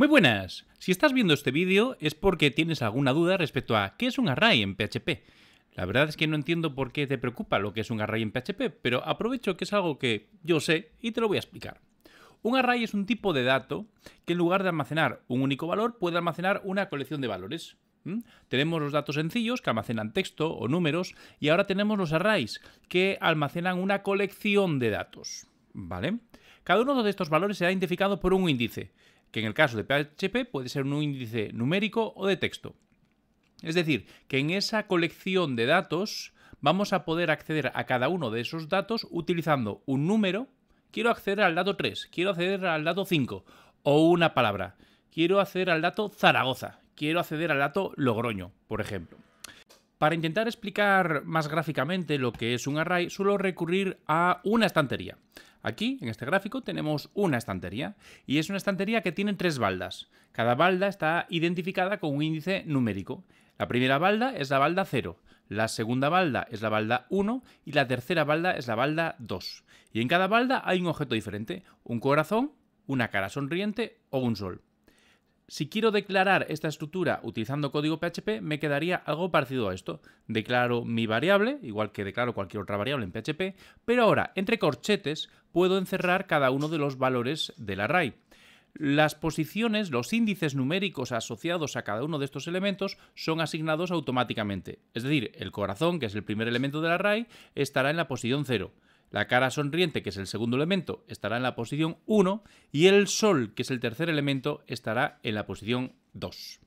Muy buenas, si estás viendo este vídeo es porque tienes alguna duda respecto a qué es un array en PHP. La verdad es que no entiendo por qué te preocupa lo que es un array en PHP, pero aprovecho que es algo que yo sé y te lo voy a explicar. Un array es un tipo de dato que en lugar de almacenar un único valor puede almacenar una colección de valores. ¿Mm? Tenemos los datos sencillos que almacenan texto o números y ahora tenemos los arrays que almacenan una colección de datos. ¿Vale? Cada uno de estos valores será identificado por un índice que en el caso de PHP puede ser un índice numérico o de texto. Es decir, que en esa colección de datos vamos a poder acceder a cada uno de esos datos utilizando un número. Quiero acceder al dato 3, quiero acceder al dato 5 o una palabra. Quiero acceder al dato Zaragoza, quiero acceder al dato Logroño, por ejemplo. Para intentar explicar más gráficamente lo que es un array, suelo recurrir a una estantería. Aquí, en este gráfico, tenemos una estantería y es una estantería que tiene tres baldas. Cada balda está identificada con un índice numérico. La primera balda es la balda 0, la segunda balda es la balda 1 y la tercera balda es la balda 2. Y en cada balda hay un objeto diferente, un corazón, una cara sonriente o un sol. Si quiero declarar esta estructura utilizando código PHP, me quedaría algo parecido a esto. Declaro mi variable, igual que declaro cualquier otra variable en PHP, pero ahora, entre corchetes, puedo encerrar cada uno de los valores del array. Las posiciones, los índices numéricos asociados a cada uno de estos elementos son asignados automáticamente. Es decir, el corazón, que es el primer elemento del array, estará en la posición 0. La cara sonriente, que es el segundo elemento, estará en la posición 1 y el sol, que es el tercer elemento, estará en la posición 2.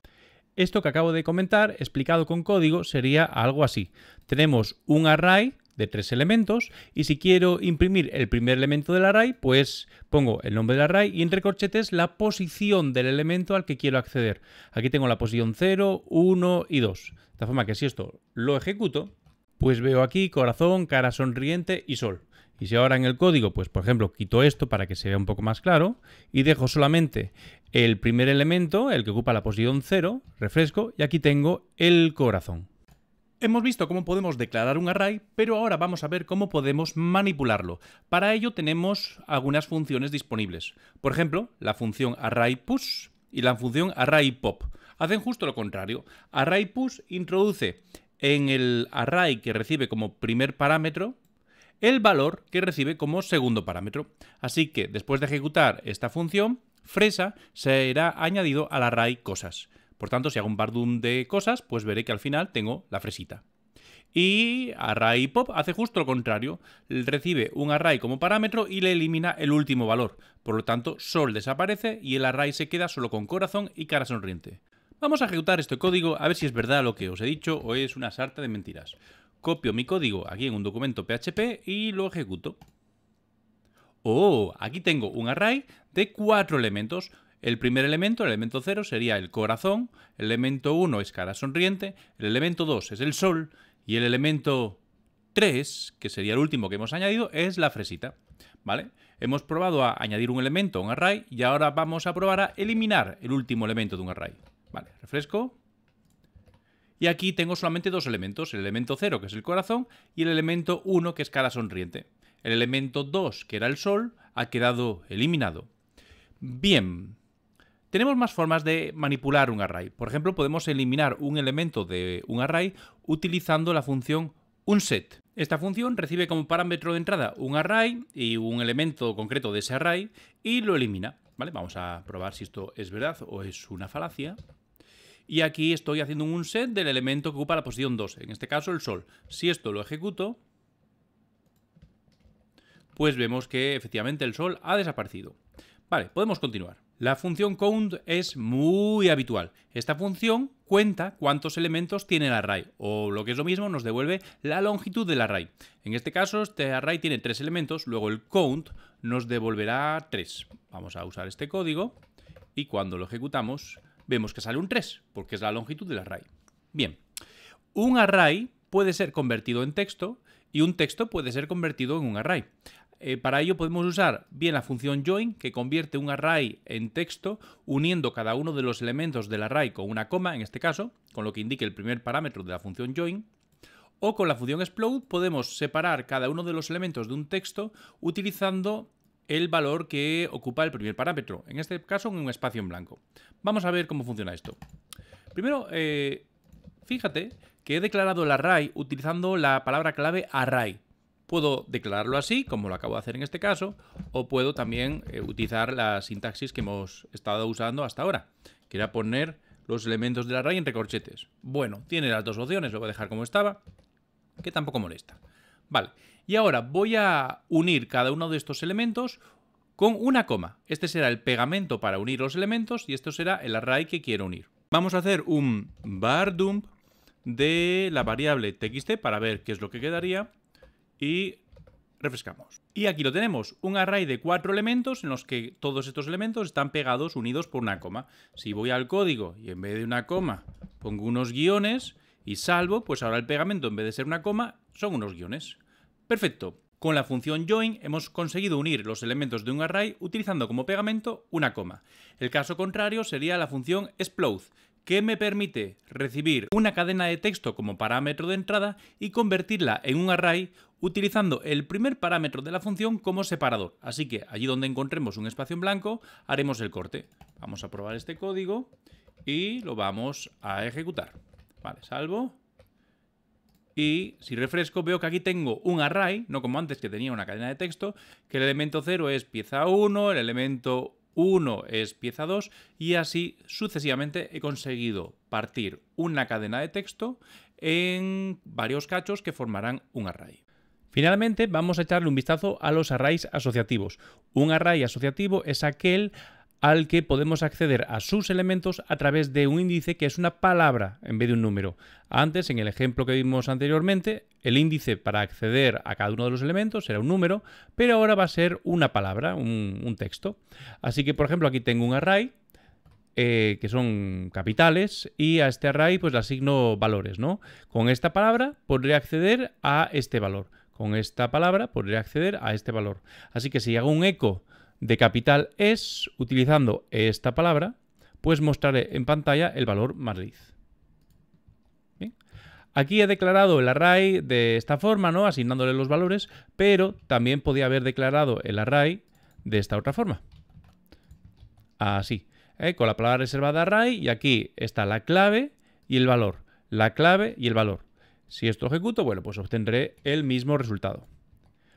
Esto que acabo de comentar, explicado con código, sería algo así. Tenemos un array de tres elementos y si quiero imprimir el primer elemento del array, pues pongo el nombre del array y entre corchetes la posición del elemento al que quiero acceder. Aquí tengo la posición 0, 1 y 2. De esta forma que si esto lo ejecuto, pues veo aquí corazón, cara sonriente y sol. Y si ahora en el código, pues por ejemplo, quito esto para que se vea un poco más claro y dejo solamente el primer elemento, el que ocupa la posición 0, refresco, y aquí tengo el corazón. Hemos visto cómo podemos declarar un array, pero ahora vamos a ver cómo podemos manipularlo. Para ello tenemos algunas funciones disponibles. Por ejemplo, la función array push y la función array pop. Hacen justo lo contrario. Array push introduce en el array que recibe como primer parámetro el valor que recibe como segundo parámetro. Así que después de ejecutar esta función, fresa será añadido al array cosas. Por tanto, si hago un pardum de cosas, pues veré que al final tengo la fresita. Y array pop hace justo lo contrario, recibe un array como parámetro y le elimina el último valor. Por lo tanto, sol desaparece y el array se queda solo con corazón y cara sonriente. Vamos a ejecutar este código a ver si es verdad lo que os he dicho o es una sarta de mentiras copio mi código aquí en un documento PHP y lo ejecuto. Oh, aquí tengo un array de cuatro elementos. El primer elemento, el elemento 0, sería el corazón. El elemento 1 es cara sonriente. El elemento 2 es el sol. Y el elemento 3, que sería el último que hemos añadido, es la fresita. ¿Vale? Hemos probado a añadir un elemento a un array y ahora vamos a probar a eliminar el último elemento de un array. Vale, refresco. Y aquí tengo solamente dos elementos, el elemento 0, que es el corazón, y el elemento 1, que es cara sonriente. El elemento 2, que era el sol, ha quedado eliminado. Bien, tenemos más formas de manipular un array. Por ejemplo, podemos eliminar un elemento de un array utilizando la función unset. Esta función recibe como parámetro de entrada un array y un elemento concreto de ese array y lo elimina. ¿Vale? Vamos a probar si esto es verdad o es una falacia y aquí estoy haciendo un set del elemento que ocupa la posición 2, en este caso el Sol. Si esto lo ejecuto, pues vemos que efectivamente el Sol ha desaparecido. Vale, podemos continuar. La función count es muy habitual. Esta función cuenta cuántos elementos tiene el array, o lo que es lo mismo, nos devuelve la longitud del array. En este caso, este array tiene tres elementos, luego el count nos devolverá tres. Vamos a usar este código y cuando lo ejecutamos vemos que sale un 3, porque es la longitud del array. Bien, un array puede ser convertido en texto y un texto puede ser convertido en un array. Eh, para ello podemos usar bien la función join, que convierte un array en texto uniendo cada uno de los elementos del array con una coma, en este caso, con lo que indique el primer parámetro de la función join, o con la función explode podemos separar cada uno de los elementos de un texto utilizando el valor que ocupa el primer parámetro, en este caso en un espacio en blanco. Vamos a ver cómo funciona esto. Primero, eh, fíjate que he declarado el array utilizando la palabra clave array. Puedo declararlo así, como lo acabo de hacer en este caso, o puedo también eh, utilizar la sintaxis que hemos estado usando hasta ahora, que era poner los elementos del array entre corchetes. Bueno, tiene las dos opciones, lo voy a dejar como estaba, que tampoco molesta. Vale. Y ahora voy a unir cada uno de estos elementos con una coma. Este será el pegamento para unir los elementos y esto será el array que quiero unir. Vamos a hacer un bar dump de la variable txt para ver qué es lo que quedaría y refrescamos. Y aquí lo tenemos, un array de cuatro elementos en los que todos estos elementos están pegados, unidos por una coma. Si voy al código y en vez de una coma pongo unos guiones y salvo, pues ahora el pegamento en vez de ser una coma son unos guiones. Perfecto. Con la función join hemos conseguido unir los elementos de un array utilizando como pegamento una coma. El caso contrario sería la función explode, que me permite recibir una cadena de texto como parámetro de entrada y convertirla en un array utilizando el primer parámetro de la función como separador. Así que allí donde encontremos un espacio en blanco haremos el corte. Vamos a probar este código y lo vamos a ejecutar. Vale, salvo. Y si refresco, veo que aquí tengo un array, no como antes que tenía una cadena de texto, que el elemento 0 es pieza 1, el elemento 1 es pieza 2 y así sucesivamente he conseguido partir una cadena de texto en varios cachos que formarán un array. Finalmente vamos a echarle un vistazo a los arrays asociativos. Un array asociativo es aquel al que podemos acceder a sus elementos a través de un índice que es una palabra en vez de un número. Antes, en el ejemplo que vimos anteriormente, el índice para acceder a cada uno de los elementos era un número, pero ahora va a ser una palabra, un, texto. Así que, por ejemplo, aquí tengo un array eh, que son capitales y a este array pues le asigno valores, ¿no? Con esta palabra podré acceder a este valor. Con esta palabra podré acceder a este valor. Así que si hago un eco de capital es, utilizando esta palabra, pues mostraré en pantalla el valor matriz. Aquí he declarado el array de esta forma, ¿no? asignándole los valores, pero también podía haber declarado el array de esta otra forma. Así, ¿eh? con la palabra reservada array y aquí está la clave y el valor. La clave y el valor. Si esto ejecuto, bueno, pues obtendré el mismo resultado.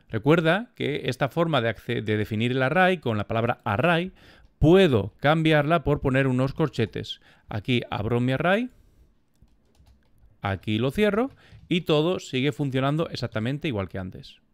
Recuerda que esta forma de, definir el array con la palabra array puedo cambiarla por poner unos corchetes. Aquí abro mi array, aquí lo cierro y todo sigue funcionando exactamente igual que antes.